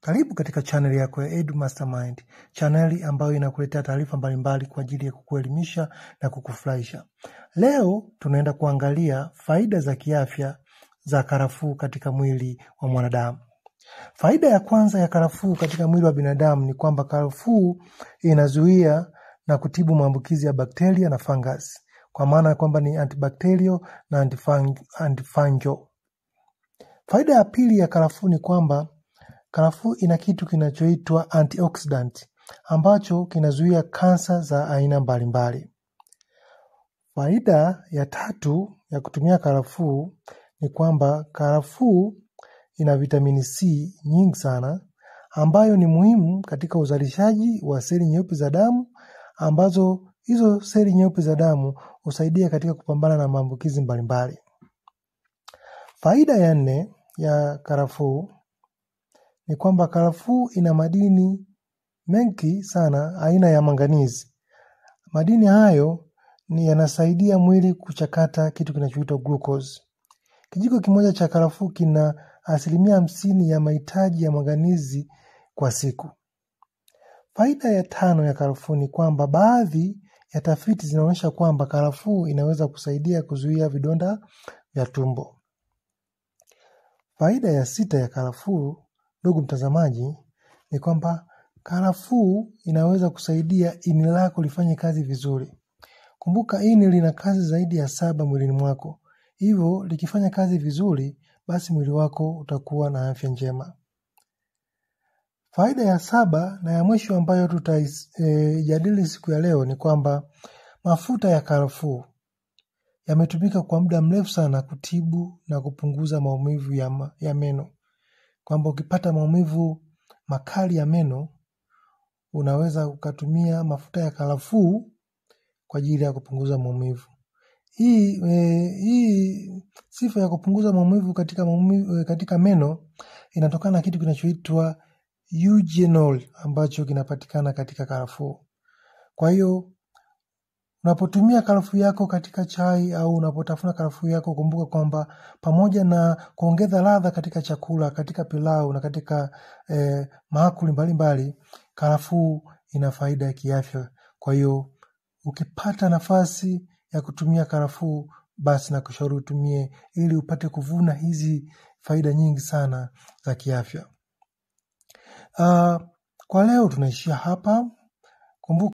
Karibu katika chaneli yako ya Edu Mastermind, chaneli ambayo inakuletea taarifa mbalimbali kwa ajili ya kukuelimisha na kukufurahisha. Leo tunaenda kuangalia faida za kiafya za karafuu katika mwili wa mwanadamu. Faida ya kwanza ya karafuu katika mwili wa binadamu ni kwamba karafuu inazuia na kutibu maambukizi ya bakteria na fangasi, kwa maana ya kwamba ni antibakterio na antifangio. Faida ya pili ya karafuu ni kwamba Karafuu ina kitu kinachoitwa antioxidant ambacho kinazuia kansa za aina mbalimbali. Faida ya tatu ya kutumia karafuu ni kwamba karafuu ina vitamini C nyingi sana ambayo ni muhimu katika uzalishaji wa seli nyeupe za damu ambazo hizo seli nyeupe za damu husaidia katika kupambana na maambukizi mbalimbali. Faida ya nne ya karafuu ni kwamba karafuu ina madini mengi sana aina ya manganizi. Madini hayo ni yanasaidia mwili kuchakata kitu kinachoitwa glucose. Kijiko kimoja cha karafuu kina asilimia hamsini ya mahitaji ya manganizi kwa siku. Faida ya tano ya karafuu ni kwamba baadhi ya tafiti zinaonyesha kwamba karafuu inaweza kusaidia kuzuia vidonda vya tumbo. Faida ya sita ya karafuu ndugu mtazamaji, ni kwamba karafuu inaweza kusaidia ini lako lifanye kazi vizuri. Kumbuka ini lina kazi zaidi ya saba mwilini mwako, hivyo likifanya kazi vizuri, basi mwili wako utakuwa na afya njema. Faida ya saba na ya mwisho ambayo tutaijadili e, siku ya leo ni kwamba mafuta ya karafuu yametumika kwa muda mrefu sana kutibu na kupunguza maumivu ya, ma, ya meno kwamba ukipata maumivu makali ya meno unaweza ukatumia mafuta ya karafuu kwa ajili ya kupunguza maumivu. Hii, e, hii sifa ya kupunguza maumivu katika, maumivu, e, katika meno inatokana na kitu kinachoitwa eugenol ambacho kinapatikana katika karafuu. Kwa hiyo Unapotumia karafuu yako katika chai au unapotafuna karafuu yako, kumbuka kwamba pamoja na kuongeza ladha katika chakula, katika pilau na katika eh, maakuli mbalimbali, karafuu ina faida ya kiafya. Kwa hiyo ukipata nafasi ya kutumia karafuu, basi nakushauri utumie ili upate kuvuna hizi faida nyingi sana za kiafya. Uh, kwa leo tunaishia hapa. Kumbuka